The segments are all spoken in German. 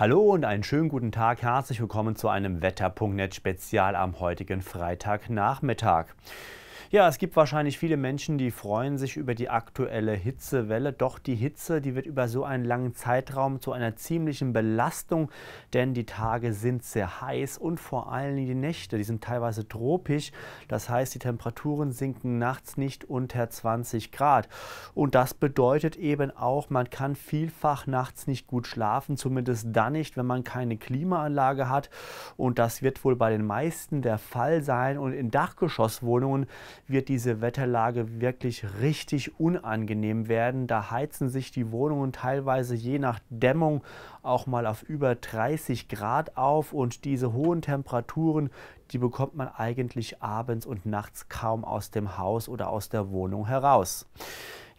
Hallo und einen schönen guten Tag. Herzlich willkommen zu einem Wetter.net Spezial am heutigen Freitagnachmittag. Ja, es gibt wahrscheinlich viele Menschen, die freuen sich über die aktuelle Hitzewelle. Doch die Hitze, die wird über so einen langen Zeitraum zu einer ziemlichen Belastung, denn die Tage sind sehr heiß und vor allem die Nächte, die sind teilweise tropisch. Das heißt, die Temperaturen sinken nachts nicht unter 20 Grad. Und das bedeutet eben auch, man kann vielfach nachts nicht gut schlafen, zumindest dann nicht, wenn man keine Klimaanlage hat. Und das wird wohl bei den meisten der Fall sein. Und in Dachgeschosswohnungen wird diese Wetterlage wirklich richtig unangenehm werden. Da heizen sich die Wohnungen teilweise je nach Dämmung auch mal auf über 30 Grad auf und diese hohen Temperaturen, die bekommt man eigentlich abends und nachts kaum aus dem Haus oder aus der Wohnung heraus.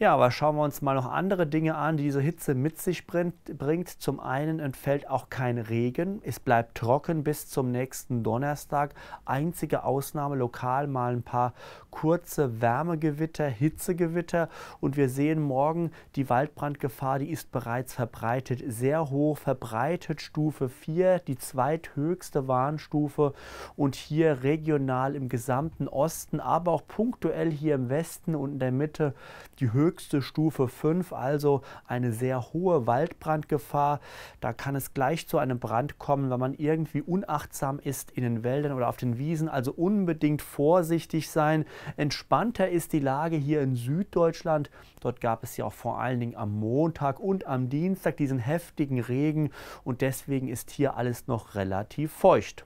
Ja, aber schauen wir uns mal noch andere Dinge an, die diese Hitze mit sich bringt. Zum einen entfällt auch kein Regen. Es bleibt trocken bis zum nächsten Donnerstag. Einzige Ausnahme lokal mal ein paar kurze Wärmegewitter, Hitzegewitter. Und wir sehen morgen die Waldbrandgefahr, die ist bereits verbreitet. Sehr hoch verbreitet, Stufe 4, die zweithöchste Warnstufe. Und hier regional im gesamten Osten, aber auch punktuell hier im Westen und in der Mitte die höchste höchste Stufe 5, also eine sehr hohe Waldbrandgefahr. Da kann es gleich zu einem Brand kommen, wenn man irgendwie unachtsam ist in den Wäldern oder auf den Wiesen. Also unbedingt vorsichtig sein. Entspannter ist die Lage hier in Süddeutschland. Dort gab es ja auch vor allen Dingen am Montag und am Dienstag diesen heftigen Regen und deswegen ist hier alles noch relativ feucht.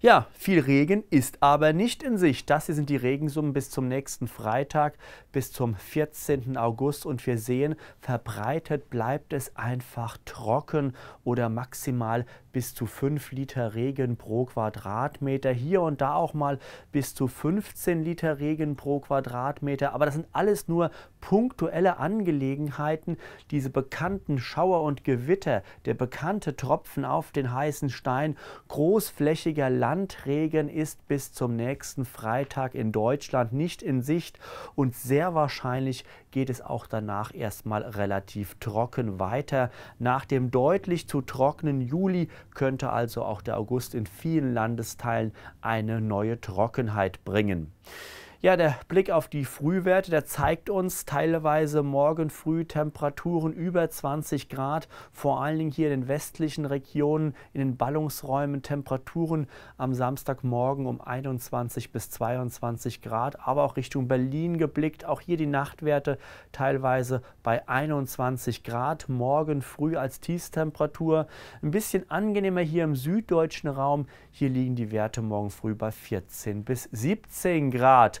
Ja, viel Regen ist aber nicht in Sicht. Das hier sind die Regensummen bis zum nächsten Freitag, bis zum 14. August. Und wir sehen, verbreitet bleibt es einfach trocken oder maximal bis zu 5 Liter Regen pro Quadratmeter. Hier und da auch mal bis zu 15 Liter Regen pro Quadratmeter. Aber das sind alles nur punktuelle Angelegenheiten. Diese bekannten Schauer und Gewitter, der bekannte Tropfen auf den heißen Stein, großflächiger Landregen ist bis zum nächsten Freitag in Deutschland nicht in Sicht und sehr wahrscheinlich geht es auch danach erstmal relativ trocken weiter. Nach dem deutlich zu trockenen Juli könnte also auch der August in vielen Landesteilen eine neue Trockenheit bringen. Ja, der Blick auf die Frühwerte, der zeigt uns teilweise morgen früh Temperaturen über 20 Grad, vor allen Dingen hier in den westlichen Regionen, in den Ballungsräumen Temperaturen am Samstagmorgen um 21 bis 22 Grad, aber auch Richtung Berlin geblickt, auch hier die Nachtwerte teilweise bei 21 Grad, morgen früh als Tiefstemperatur, ein bisschen angenehmer hier im süddeutschen Raum, hier liegen die Werte morgen früh bei 14 bis 17 Grad.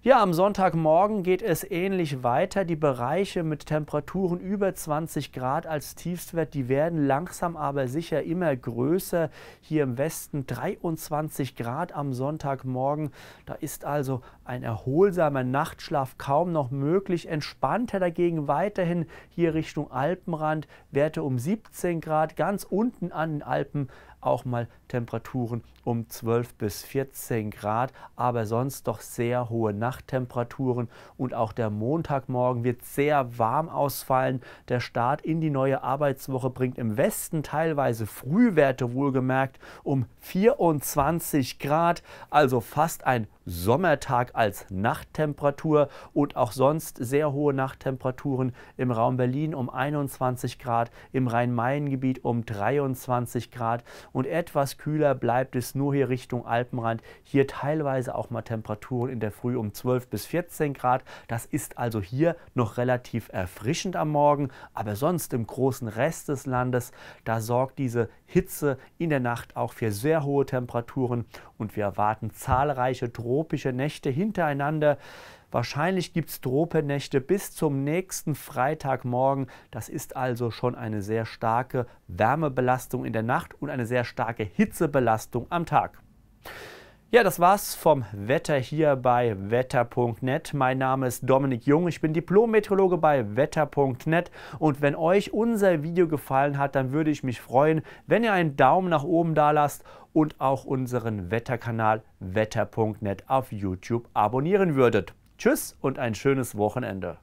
Ja, am Sonntagmorgen geht es ähnlich weiter. Die Bereiche mit Temperaturen über 20 Grad als Tiefstwert, die werden langsam aber sicher immer größer. Hier im Westen 23 Grad am Sonntagmorgen. Da ist also ein erholsamer Nachtschlaf kaum noch möglich. Entspannter dagegen weiterhin hier Richtung Alpenrand. Werte um 17 Grad, ganz unten an den Alpen auch mal Temperaturen um 12 bis 14 Grad, aber sonst doch sehr hohe Nacht. Nachttemperaturen und auch der Montagmorgen wird sehr warm ausfallen. Der Start in die neue Arbeitswoche bringt im Westen teilweise Frühwerte wohlgemerkt um 24 Grad, also fast ein Sommertag als Nachttemperatur und auch sonst sehr hohe Nachttemperaturen im Raum Berlin um 21 Grad, im Rhein-Main-Gebiet um 23 Grad und etwas kühler bleibt es nur hier Richtung Alpenrand. Hier teilweise auch mal Temperaturen in der Früh um 12 bis 14 Grad. Das ist also hier noch relativ erfrischend am Morgen, aber sonst im großen Rest des Landes, da sorgt diese Hitze in der Nacht auch für sehr hohe Temperaturen und wir erwarten zahlreiche tropische Nächte hintereinander. Wahrscheinlich gibt es Tropenächte bis zum nächsten Freitagmorgen. Das ist also schon eine sehr starke Wärmebelastung in der Nacht und eine sehr starke Hitzebelastung am Tag. Ja, das war's vom Wetter hier bei wetter.net. Mein Name ist Dominik Jung, ich bin Diplom-Meteorologe bei wetter.net und wenn euch unser Video gefallen hat, dann würde ich mich freuen, wenn ihr einen Daumen nach oben da lasst und auch unseren Wetterkanal wetter.net auf YouTube abonnieren würdet. Tschüss und ein schönes Wochenende.